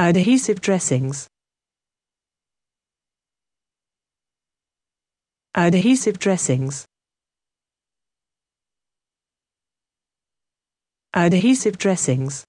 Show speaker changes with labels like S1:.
S1: Adhesive dressings. Adhesive dressings. Adhesive dressings.